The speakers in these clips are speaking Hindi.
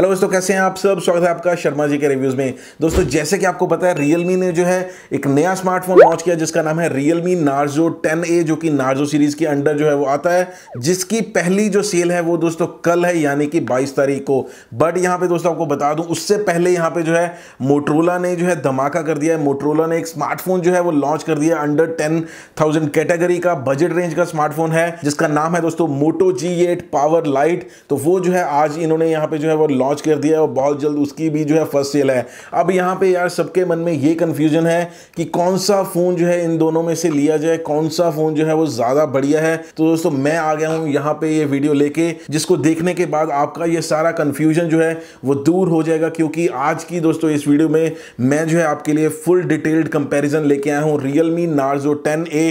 हेलो दोस्तों कैसे हैं आप सब स्वागत है आपका शर्मा जी के रिव्यूज़ में दोस्तों जैसे कि आपको पता है रियलमी ने जो है एक नया स्मार्टफोन लॉन्च किया जिसका नाम है रियलमी नार्जो 10A जो कि नार्जो सीरीज़ के अंडर जो है वो आता है जिसकी पहली जो सेल है वो दोस्तों कल है यानी कि बाईस तारीख को बट यहाँ पे दोस्तों आपको बता दूँ उससे पहले यहाँ पर जो है मोट्रोला ने जो है धमाका कर दिया है मोटरोला ने एक स्मार्टफोन जो है वो लॉन्च कर दिया अंडर टेन कैटेगरी का बजट रेंज का स्मार्टफोन है जिसका नाम है दोस्तों मोटो जी पावर लाइट तो वो जो है आज इन्होंने यहाँ पे जो है वो लॉन्च लॉन्च कर दिया है और बहुत जल्द उसकी भी जो है फर्स्ट सेल है अब यहाँ पे यार सबके मन में ये कन्फ्यूजन है कि कौन सा फ़ोन जो है इन दोनों में से लिया जाए कौन सा फ़ोन जो है वो ज़्यादा बढ़िया है तो दोस्तों मैं आ गया हूँ यहाँ पर ये वीडियो लेके जिसको देखने के बाद आपका ये सारा कन्फ्यूजन जो है वो दूर हो जाएगा क्योंकि आज की दोस्तों इस वीडियो में मैं जो है आपके लिए फुल डिटेल्ड कंपेरिजन लेके आया हूँ Realme Narzo ten A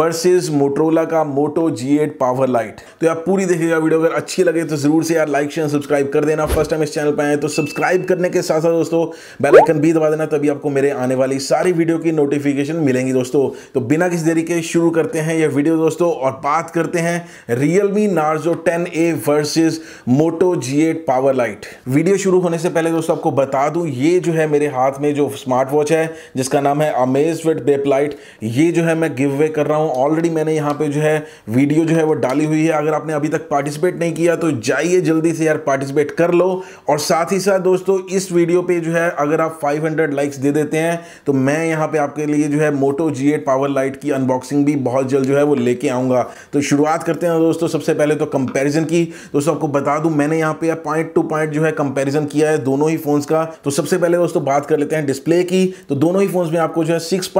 versus Motorola का Moto G eight power light तो यार पूरी देखिएगा वीडियो अगर अच्छी लगे तो ज़रूर से यार लाइक शेयर सब्सक्राइब कर देना फर्स्ट टाइम इस चैनल पर आए तो सब्सक्राइब करने के साथ साथ दोस्तों बेलाइकन भी दबा देना तभी आपको मेरे आने वाली सारी वीडियो की नोटिफिकेशन मिलेंगी दोस्तों तो बिना किसी देरी के शुरू करते हैं यह वीडियो दोस्तों और बात करते हैं Realme Narzo ten A versus Moto G eight power lite video शुरू होने से पहले दोस्तों आपको बता दूं ये जो है मेरे हाथ में जो स्मार्ट वॉच है जिसका नाम है अमेज विट बेपलाइट ये जो है मैं गिव अवे कर रहा हूँ ऑलरेडी मैंने यहाँ पे जो है वीडियो जो है वो डाली हुई है अगर आपने अभी तक पार्टिसिपेट नहीं किया तो जाइए जल्दी से यार पार्टिसिपेट कर लो और साथ ही साथ दोस्तों इस वीडियो पे जो है अगर आप 500 लाइक्स दे देते हैं तो मैं यहाँ पे आपके लिए जो है Moto G eight power light की अनबॉक्सिंग भी बहुत जल्द जो है वो लेके आऊँगा तो शुरुआत करते हैं दोस्तों सबसे पहले तो कंपेरिजन की दोस्तों आपको बता दूँ मैंने यहाँ पे पॉइंट टू पॉइंट जो है कंपेरिजन किया है दोनों ही फ़ोन्स का तो सबसे पहले दोस्तों बात कर लेते हैं डिस्प्ले की तो दोनों ही फ़ोन्स में आपको जो है सिक्स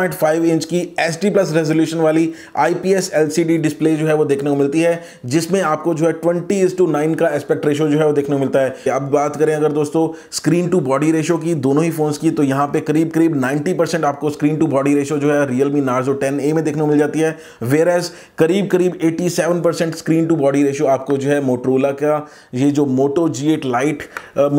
इंच की एस प्लस रेजोल्यूशन वाली आई पी डिस्प्ले जो है वो देखने को मिलती है जिसमें आपको जो है ट्वेंटी इज टू नाइन का एस्पेक्ट रेशो जो है वो देखने को मिलता है अब बात करें अगर दोस्तों स्क्रीन टू बॉडी रेशो की दोनों ही फ़ोन्स की तो यहाँ पे करीब करीब 90 परसेंट आपको स्क्रीन टू बॉडी रेशो जो है रियलमी नार्जो टेन ए में देखने को मिल जाती है वेर एज करीब करीब 87 percent screen to body ratio आपको जो है मोटरोला का ये जो Moto G Lite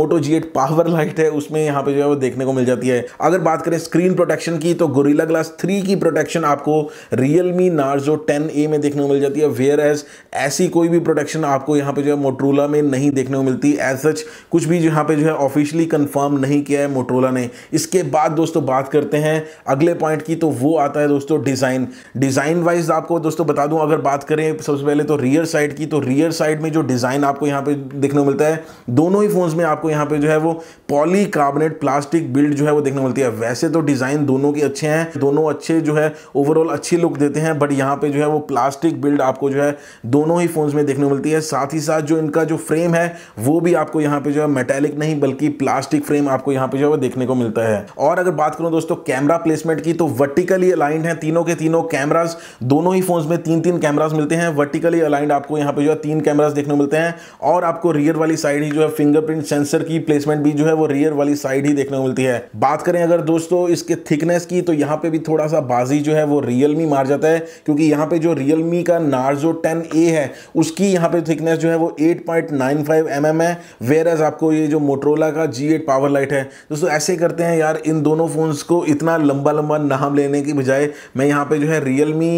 Moto G Power Lite है उसमें यहाँ पर जो है वो देखने को मिल जाती है अगर बात करें स्क्रीन प्रोटेक्शन की तो गोरीला ग्लास थ्री की प्रोटेक्शन आपको रियलमी नार्जो टेन ए में देखने को मिल जाती है वेयर एज ऐसी कोई भी प्रोटेक्शन आपको यहाँ पे जो है मोटरोला में नहीं देखने को मिलती एज सच कुछ भी यहाँ पे जो है ऑफिशियली कंफर्म नहीं किया है मोटरोला ने इसके बाद दोस्तों बात करते हैं अगले पॉइंट की तो वो आता है दोस्तों डिज़ाइन डिज़ाइन वाइज आपको दोस्तों बता दूँ अगर बात करें सबसे पहले तो रियर साइड की तो रियर साइड में जो डिज़ाइन आपको यहाँ पे देखने को मिलता है दोनों ही फ़ोन्स में आपको यहाँ पे जो है वो पॉलीकार्बोनेट प्लास्टिक बिल्ड जो है वो देखने को मिलती है वैसे तो डिज़ाइन दोनों के अच्छे हैं दोनों अच्छे जो है ओवरऑल अच्छी लुक देते हैं बट यहाँ पे जो है वो प्लास्टिक बिल्ड आपको जो है दोनों ही फ़ोन्स में देखने को मिलती है साथ ही साथ जो इनका जो फ्रेम है वो भी आपको यहाँ पे जो है मेटेलिक नहीं बल्कि प्लास्टिक फ्रेम आपको यहाँ पे जो है देखने को मिलता है और अगर बात करूँ दोस्तों कैमरा प्लेसमेंट की तो वर्टिकली अलाइंड है तीनों के तीनों कैमराज दोनों ही फोन में तीन तीन कैमराज मिलते हैं वर्टिकली अलाइंड आपको यहाँ पे जो है तीन कैमराज देखने को मिलते हैं और आपको रियर वाली साइड ही जो है फिंगरप्रिंट सेंसर की प्लेसमेंट भी जो है वो रियर वाली साइड ही देखने को मिलती है बात करें अगर दोस्तों इसके थिकनेस की तो यहाँ पे भी थोड़ा सा बाजी जो है वो रियलमी मार जाता है क्योंकि यहाँ पे जो रियलमी का नार्जो टेन ए है उसकी यहाँ पे थिकनेस जो है वो eight point nine five M M है वेर एज आपको ये जो मोटरोला का जी एट पावर लाइट है दोस्तों ऐसे करते हैं यार इन दोनों फ़ोन्स को इतना लंबा लंबा नाम लेने की बजाय मैं यहाँ पे जो है Realme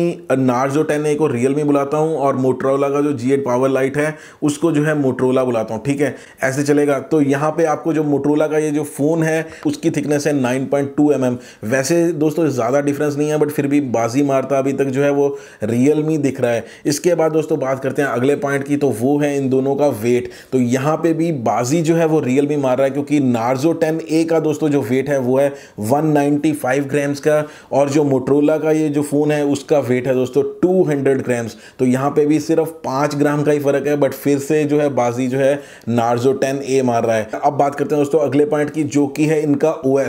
Narzo ten A को रियल मी बुलाता हूँ और मोटरोला का जो जी एट पावर लाइट है उसको जो है मोटरोला बुलाता हूँ ठीक है ऐसे चलेगा तो यहाँ पर आपको जो मोटरोला का ये जो फ़ोन है उसकी थिकनेस है nine point two M M वैसे दोस्तों ज़्यादा डिफरेंस नहीं है बट फिर भी बाजी मारता अभी तक जो है वो रियल मी दिख रहा है इसके बाद दोस्तों बात करते हैं अगले पॉइंट की तो वो है इन दोनों का वेट तो यहाँ पर भी बाजी तेजी जो है वो रियल भी मार रहा है क्योंकि नार्जो टेन ए का दोस्तों जो वेट है वो है 195 ग्राम्स का और जो मोट्रोला का ये जो फ़ोन है उसका वेट है दोस्तों 200 हंड्रेड ग्राम्स तो यहाँ पे भी सिर्फ पाँच ग्राम का ही फ़र्क है बट फिर से जो है बाजी जो है नार्जो टेन ए मार रहा है अब बात करते हैं दोस्तों अगले पॉइंट की जो कि है इनका ओ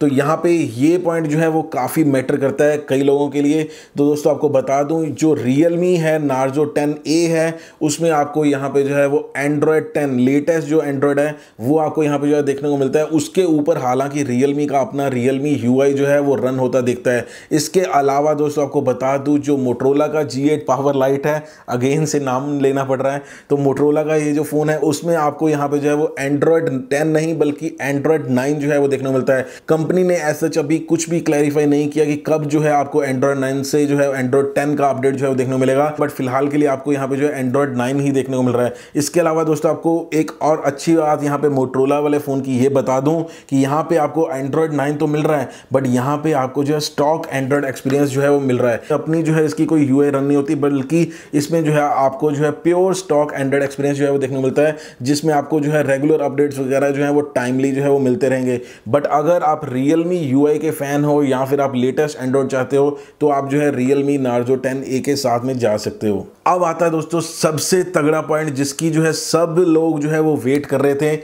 तो यहाँ पे ये पॉइंट जो है वो काफ़ी मैटर करता है कई लोगों के लिए तो दोस्तों आपको बता दूँ जो रियल है नार्जो टेन ए है उसमें आपको यहाँ पे जो है वो एंड्रॉयड टेन लेटेस्ट जो एंड्रॉयड हंड्रेड है वो आपको यहाँ पे जो है देखने को मिलता है उसके ऊपर हालांकि रियलमी का अपना रियलमी यू जो है वो रन होता दिखता है इसके अलावा दोस्तों आपको बता दूँ जो मोटरोला का जी पावर लाइट है अगेन से नाम लेना पड़ रहा है तो मोटरोला का ये जो फ़ोन है उसमें आपको यहाँ पर जो है वो एंड्रॉयड टेन नहीं बल्कि एंड्रॉयड नाइन जो है वो देखने को मिलता है कंपनी ने ऐसा अभी कुछ भी क्लैरिफाई नहीं किया कि कब जो है आपको एंड्रॉयड नाइन से जो है एंड्रॉयड टेन का अपडेट जो है वो देखने को मिलेगा बट फिलहाल के लिए आपको यहाँ पे जो है एंड्रॉयड नाइन ही देखने को मिल रहा है इसके अलावा दोस्तों आपको एक और अच्छी बात यहाँ पे मोट्रोला वाले फ़ोन की ये बता दूँ कि यहाँ पे आपको एंड्रॉयड 9 तो मिल रहा है बट यहाँ पे आपको जो है स्टॉक एंड्रॉयड एक्सपीरियंस जो है वो मिल रहा है अपनी जो है इसकी कोई यू रन नहीं होती बल्कि इसमें जो है आपको जो है प्योर स्टॉक एंड्रॉयड एक्सपीरियंस जो है वो देखने को मिलता है जिसमें आपको जो है रेगुलर अपडेट्स वगैरह जो है वो टाइमली जो है वो मिलते रहेंगे बट अगर आप रियल मी के फ़ैन हो या फिर आप लेटेस्ट एंड्रॉयड चाहते हो तो आप जो है Realme Narzo ten A के साथ में जा सकते हो अब आता है दोस्तों सबसे तगड़ा पॉइंट जिसकी जो है सब लोग जो है वो वेट कर रहे थे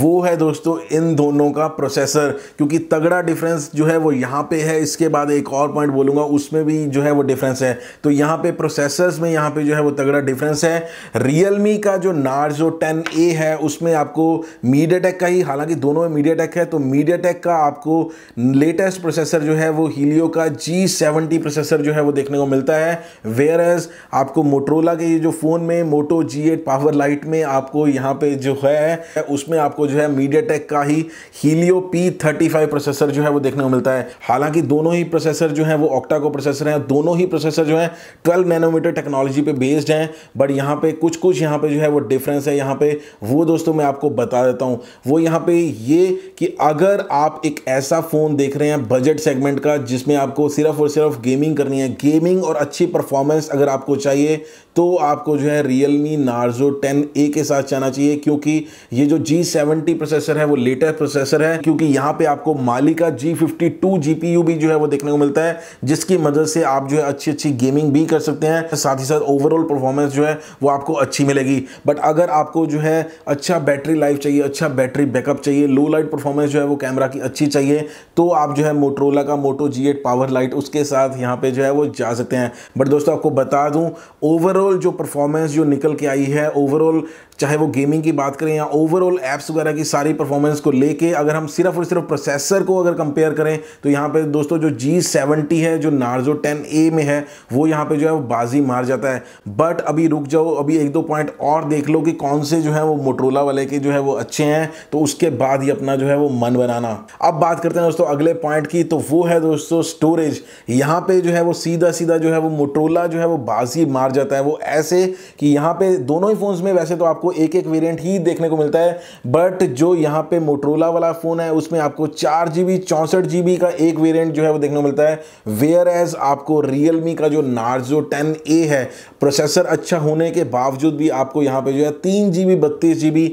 वो है दोस्तों इन दोनों का प्रोसेसर क्योंकि तगड़ा डिफरेंस जो है वो यहाँ पे है इसके बाद एक और पॉइंट बोलूँगा उसमें भी जो है वो डिफरेंस है तो यहाँ पे प्रोसेसर्स में यहाँ पे जो है वो तगड़ा डिफरेंस है रियलमी का जो नार्जो टेन ए है उसमें आपको मीडिया टेक का ही हालांकि दोनों में मीडिया टेक है तो मीडिया टेक का आपको लेटेस्ट प्रोसेसर जो है वो हीलियो का जी सेवेंटी प्रोसेसर जो है वो देखने को मिलता है वेयर एज आपको मोटरोला के ये जो फ़ोन में Moto G eight power Lite में आपको यहाँ पे जो है है उसमें आपको जो है मीडिया का ही Helio P thirty five processor जो है वो देखने को मिलता है हालांकि दोनों ही प्रोसेसर जो है वो ऑक्टा को प्रोसेसर हैं दोनों ही प्रोसेसर जो है ट्वेल्व नैनोमीटर टेक्नोलॉजी पर बेस्ड हैं बट यहाँ पर कुछ कुछ यहाँ पर जो है वो डिफरेंस है यहाँ पर वो दोस्तों मैं आपको बता देता हूँ वो यहाँ पर ये कि अगर आप एक ऐसा फ़ोन देख रहे हैं बजट सेगमेंट का जिसमें आपको सिर्फ और सिर्फ गेमिंग करनी है गेमिंग और अच्छी परफॉर्मेंस अगर आपको चाहिए तो आपको जो है Realme Narzo ten A के साथ जाना चाहिए क्योंकि ये जो जी सेवेंटी प्रोसेसर है वो लेटेस्ट प्रोसेसर है क्योंकि यहाँ पे आपको मालिका जी फिफ्टी टू भी जो है वो देखने को मिलता है जिसकी मदद से आप जो है अच्छी अच्छी गेमिंग भी कर सकते हैं साथ ही साथ ओवरऑल परफॉर्मेंस जो है वो आपको अच्छी मिलेगी बट अगर आपको जो है अच्छा बैटरी लाइफ चाहिए अच्छा बैटरी बैकअप चाहिए लो लाइट परफॉर्मेंस जो है वो कैमरा की अच्छी चाहिए तो आप जो है मोटरोला का मोटो जी पावर लाइट उसके साथ यहाँ पे जो है वो जा सकते हैं बट दोस्तों आपको बता दूँ ओवरऑल ओवरऑल जो परफॉर्मेंस जो निकल के आई है ओवरऑल चाहे वो गेमिंग की बात करें या ओवरऑल ऐप्स वगैरह की सारी परफॉर्मेंस को लेके अगर हम सिर्फ और सिर्फ प्रोसेसर को अगर कंपेयर करें तो यहाँ पे दोस्तों जो जी सेवेंटी है जो नार्जो टेन ए में है वो यहाँ पे जो है वो बाजी मार जाता है बट अभी रुक जाओ अभी एक दो पॉइंट और देख लो कि कौन से जो है वो मोटरोला वाले के जो है वो अच्छे हैं तो उसके बाद ही अपना जो है वो मन बनाना अब बात करते हैं दोस्तों अगले पॉइंट की तो वो है दोस्तों स्टोरेज यहाँ पर जो है वो सीधा सीधा जो है वो मोटरोला जो है वो बाजी मार जाता है वो ऐसे कि यहाँ पे दोनों ही फ़ोन्स में वैसे तो आपको एक एक वेरिएंट ही देखने को मिलता है बट जो यहाँ पे मोटरोला वाला फ़ोन है उसमें आपको चार जी बी चौंसठ जी बी का एक वेरियंट जो है वो देखने को मिलता है वेयर एज आपको रियल मी का जो नार्जो टेन ए है प्रोसेसर अच्छा होने के बावजूद भी आपको यहाँ पे जो है तीन जी बी बत्तीस जी बी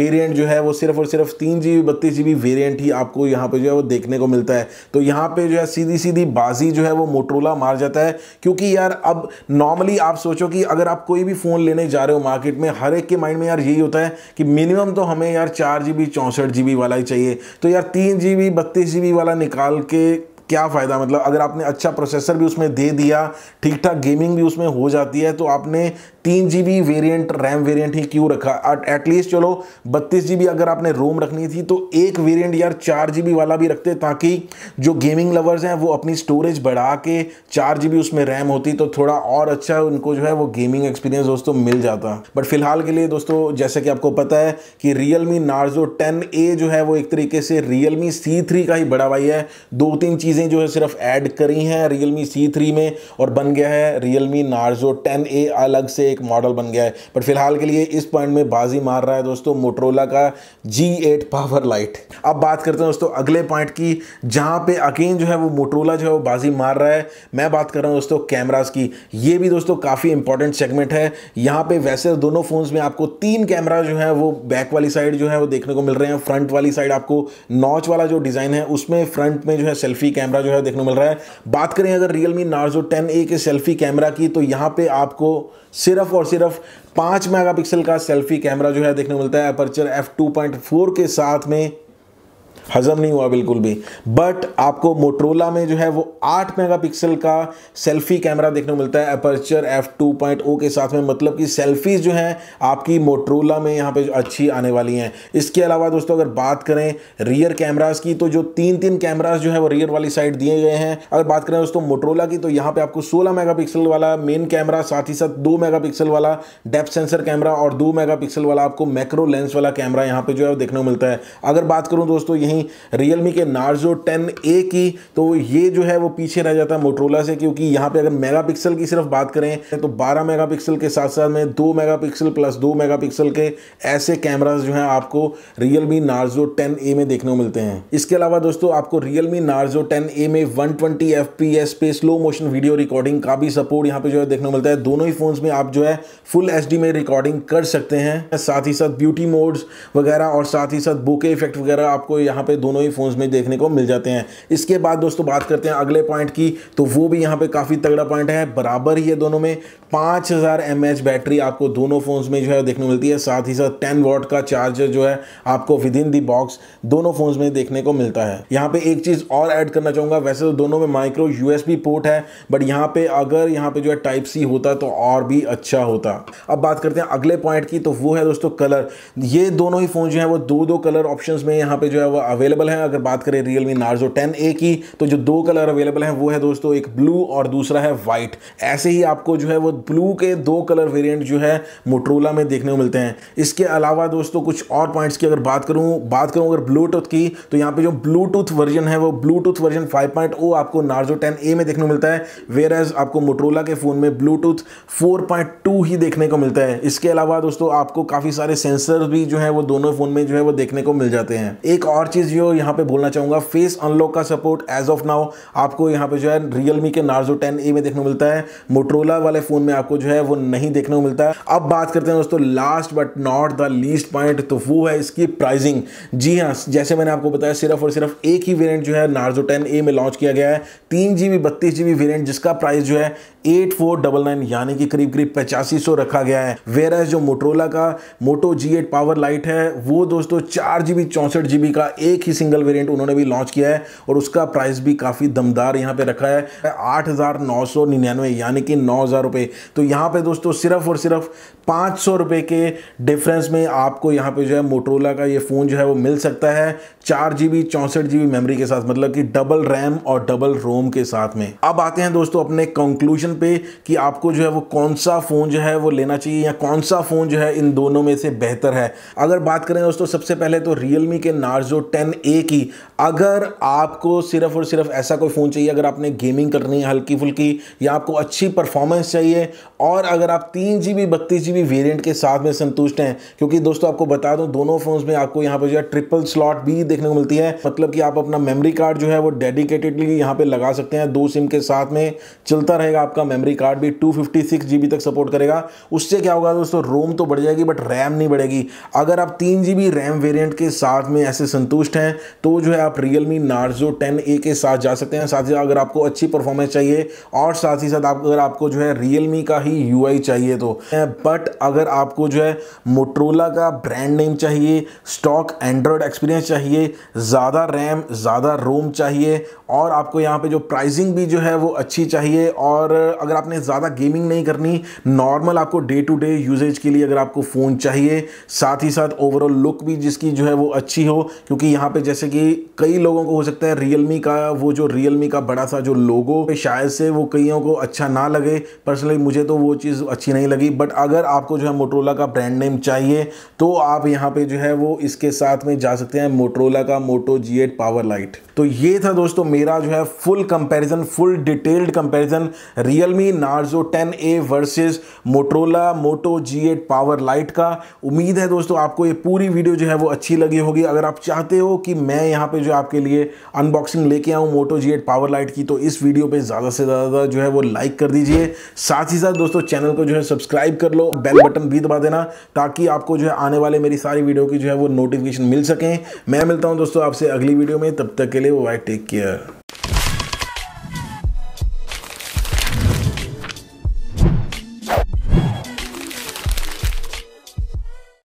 वेरियंट जो है वो सिर्फ और सिर्फ तीन जी बी बत्तीस जी बी वेरियंट ही आपको यहाँ पे जो है वो देखने को मिलता है तो यहाँ पे जो है सीधी सीधी बाजी जो है वो मोटरोला मार जाता है क्योंकि यार अब नॉर्मली आप सोचो कि अगर आप कोई भी फ़ोन लेने जा रहे हो मार्केट में हर एक के माइंड में यार यही होता है कि मिनिमम तो हमें यार चार जी बी चौंसठ जी बी वाला ही चाहिए तो यार तीन जी बी बत्तीस जी बी वाला निकाल के क्या फ़ायदा मतलब अगर आपने अच्छा प्रोसेसर भी उसमें दे दिया ठीक ठाक गेमिंग भी उसमें हो जाती है तो आपने तीन G B variant RAM variant ही क्यों रखा एटलीस्ट चलो बत्तीस जी बी अगर आपने रोम रखनी थी तो एक वेरियंट यार चार जी बी वाला भी रखते ताकि जो गेमिंग लवर्स हैं वो अपनी स्टोरेज बढ़ा के चार जी बी उसमें रैम होती तो थोड़ा और अच्छा उनको जो है वो गेमिंग एक्सपीरियंस दोस्तों मिल जाता बट फिलहाल के लिए दोस्तों जैसे कि आपको पता है कि Realme Narzo ten A जो है वो एक तरीके से रियल मी सी थ्री का ही बड़ा भाई है दो तीन चीज़ें जो है सिर्फ ऐड करी हैं रियल मी सी थ्री में और बन गया है Realme Narzo ten A अलग से एक मॉडल बन गया है बट फिलहाल के लिए इस पॉइंट में बाजी मार रहा है दोस्तों मोटरोला का जी एट पावर लाइट अब बात करते हैं दोस्तों अगले पॉइंट की जहां पे अकेन जो है वो मोटरोला जो है वो बाजी मार रहा है मैं बात कर रहा हूं दोस्तों कैमराज की ये भी दोस्तों काफ़ी इंपॉर्टेंट सेगमेंट है यहां पे वैसे तो दोनों फोन में आपको तीन कैमरा जो है वो बैक वाली साइड जो है वो देखने को मिल रहे हैं फ्रंट वाली साइड आपको नॉच वाला जो डिज़ाइन है उसमें फ्रंट में जो है सेल्फी कैमरा जो है देखने को मिल रहा है बात करें अगर रियलमी नार्जो टेन ए के सेल्फी कैमरा की तो यहां पे आपको सिर्फ और सिर्फ पाँच मेगापिक्सल का सेल्फी कैमरा जो है देखने को मिलता है aperture F two point four के साथ में हज़म नहीं हुआ बिल्कुल भी बट आपको मोटरोला में जो है वो आठ मेगापिक्सल का सेल्फी कैमरा देखने को मिलता है aperture F two point O के साथ में मतलब कि सेल्फीज़ जो हैं आपकी मोटरोला में यहाँ पे अच्छी आने वाली हैं इसके अलावा दोस्तों अगर बात करें रियर कैमराज की तो जो तीन तीन कैमराज जो है वो रियर वाली साइड दिए गए हैं अगर बात करें दोस्तों मोटरोला की तो यहाँ पर आपको सोलह मेगा वाला मेन कैमरा साथ ही साथ दो मेगा वाला डेप्थ सेंसर कैमरा और दो मेगा वाला आपको मैक्रो लेंस वाला कैमरा यहाँ पे जो है वो देखने को मिलता है अगर बात करूँ दोस्तों यहीं वहीं रियलमी के नार्जो टेन ए की तो ये जो है वो पीछे रह जाता है मोटरोला से क्योंकि यहाँ पे अगर मेगापिक्सल की सिर्फ बात करें तो 12 मेगापिक्सल के साथ साथ में 2 मेगापिक्सल प्लस 2 मेगापिक्सल के ऐसे कैमराज जो हैं आपको रियलमी नार्जो 10 ए में देखने को मिलते हैं इसके अलावा दोस्तों आपको रियलमी नार्जो टेन ए में वन ट्वेंटी पे स्लो मोशन वीडियो रिकॉर्डिंग का भी सपोर्ट यहाँ पे जो है देखने को मिलता है दोनों ही फोन में आप जो है फुल एच में रिकॉर्डिंग कर सकते हैं साथ ही साथ ब्यूटी मोड्स वगैरह और साथ ही साथ बुके इफेक्ट वगैरह आपको यहाँ यहाँ पे दोनों ही फ़ोन्स में देखने को मिल जाते हैं इसके बाद दोस्तों बात करते हैं अगले पॉइंट की तो वो भी यहाँ पे काफ़ी तगड़ा पॉइंट है बराबर ही है दोनों में पाँच हज़ार बैटरी आपको दोनों फ़ोन्स में जो है देखने को मिलती है साथ ही साथ टेन वॉट का चार्जर जो है आपको विद इन दी बॉक्स दोनों फ़ोन्स में देखने को मिलता है यहाँ पे एक चीज़ और ऐड करना चाहूँगा वैसे तो दोनों में माइक्रो यू पोर्ट है बट यहाँ पे अगर यहाँ पे जो है टाइप सी होता तो और भी अच्छा होता अब बात करते हैं अगले पॉइंट की तो वो है दोस्तों कलर ये दोनों ही फ़ोन जो है वो दो दो कलर ऑप्शन में यहाँ पे जो है वो अवेलेबल हैं अगर बात करें Realme Narzo ten A की तो जो दो कलर अवेलेबल हैं वो है दोस्तों एक ब्लू और दूसरा है वाइट ऐसे ही आपको जो है वो ब्लू के दो कलर वेरियंट जो है मोट्रोला में देखने को मिलते हैं इसके अलावा दोस्तों कुछ और पॉइंट्स की अगर बात करूँ बात करूँ अगर ब्लूटूथ की तो यहाँ पर जो ब्लूटूथ वर्जन है वो ब्लूटूथ वर्जन ओ आपको नार्जो टेन ए में देखने को मिलता है वेयर एज आपको मोटरोला के फ़ोन में ब्लूटूथ टू ही देखने को मिलता है इसके अलावा दोस्तों आपको काफ़ी सारे सेंसर भी जो है वो दोनों फ़ोन में जो है वो देखने को मिल जाते हैं एक और चीज़ चीज़ जो यहाँ पे बोलना चाहूँगा फेस अनलॉक का सपोर्ट एज ऑफ नाउ आपको यहाँ पे जो है रियलमी के नार्जो टेन ए में देखने को मिलता है मोट्रोला वाले फ़ोन में आपको जो है वो नहीं देखने को मिलता है अब बात करते हैं दोस्तों last but not the least point तो वो है इसकी प्राइजिंग जी हाँ जैसे मैंने आपको बताया सिर्फ और सिर्फ एक ही वेरियंट जो है नार्जो टेन ए में लॉन्च किया गया है तीन जी बी बत्तीस जी बी वेरियंट जिसका प्राइस जो है एट फोर डबल नाइन यानी कि करीब करीब पचासी सौ रखा गया है वेर एज जो मोट्रोला का Moto G eight power Lite है वो दोस्तों चार जी बी चौंसठ जी बी का एक एक ही सिंगल वेरिएंट उन्होंने भी लॉन्च किया है और उसका प्राइस भी काफ़ी दमदार यहाँ पे रखा है आठ हज़ार नौ सौ निन्यानवे यानी कि नौ हज़ार रुपये तो यहाँ पे दोस्तों सिर्फ और सिर्फ पाँच सौ रुपये के डिफरेंस में आपको यहाँ पे जो है मोटरोला का ये फ़ोन जो है वो मिल सकता है चार जी बी चौंसठ जी बी मेमोरी के साथ मतलब कि डबल रैम और डबल रोम के साथ में अब आते हैं दोस्तों अपने कंक्लूजन पे कि आपको जो है वो कौन सा फ़ोन जो है वो लेना चाहिए या कौन सा फ़ोन जो है इन दोनों में से बेहतर है अगर बात करें दोस्तों सबसे पहले तो रियलमी के नार्जो एम ए की अगर आपको सिर्फ और सिर्फ ऐसा कोई फ़ोन चाहिए अगर आपने गेमिंग करनी है हल्की फुल्की या आपको अच्छी परफॉर्मेंस चाहिए और अगर आप तीन जी बी बत्तीस जी बी वेरियंट के साथ में संतुष्ट हैं क्योंकि दोस्तों आपको बता दूं दोनों फ़ोन्स में आपको यहाँ पर जो है ट्रिपल स्लॉट भी देखने को मिलती है मतलब कि आप अपना मेमोरी कार्ड जो है वो डेडिकेटेडली यहाँ पर लगा सकते हैं दो सिम के साथ में चलता रहेगा आपका मेमरी कार्ड भी टू तक सपोर्ट करेगा उससे क्या होगा दोस्तों रोम तो बढ़ जाएगी बट रैम नहीं बढ़ेगी अगर आप तीन जी बी रैम वेरियंट के साथ में ऐसे संतुष्ट इंटरेस्ट हैं तो जो है आप Realme Narzo ten A के साथ जा सकते हैं साथ ही अगर आपको अच्छी परफॉर्मेंस चाहिए और साथ ही साथ आप अगर आपको जो है रियल मी का ही यू चाहिए तो बट अगर आपको जो है मोट्रोला का ब्रांड नेम चाहिए स्टॉक एंड्रॉयड एक्सपीरियंस चाहिए ज़्यादा रैम ज़्यादा रोम चाहिए और आपको यहाँ पे जो प्राइसिंग भी जो है वो अच्छी चाहिए और अगर आपने ज़्यादा गेमिंग नहीं करनी नॉर्मल आपको डे टू डे यूजेज के लिए अगर आपको फ़ोन चाहिए साथ ही साथ ओवरऑल लुक भी जिसकी जो है वो अच्छी हो क्योंकि यहाँ पे जैसे कि कई लोगों को हो सकता है रियलमी का वो जो रियलमी का बड़ा सा जो लोगो शायद से वो कईयों को अच्छा ना लगे पर्सनली मुझे तो वो चीज़ अच्छी नहीं लगी बट अगर आपको जो है मोटरोला का ब्रांड नेम चाहिए तो आप यहाँ पे जो है वो इसके साथ में जा सकते हैं मोटरोला का Moto G eight power light तो ये था दोस्तों मेरा जो है full comparison full detailed comparison Realme Narzo ten A versus Motorola Moto G eight power Lite का उम्मीद है दोस्तों आपको ये पूरी वीडियो जो है वो अच्छी लगी होगी अगर आप चाहते हो कि मैं यहाँ पे जो आपके लिए अनबॉक्सिंग लेके आऊँ Moto G eight power light की तो इस वीडियो पे ज़्यादा से ज़्यादा जो है वो लाइक कर दीजिए साथ ही साथ दोस्तों चैनल को जो है सब्सक्राइब कर लो बेल बटन भी दबा देना ताकि आपको जो है आने वाले मेरी सारी वीडियो की जो है वो नोटिफिकेशन मिल सकें मैं मिलता हूँ दोस्तों आपसे अगली वीडियो में तब तक के लिए वो टेक केयर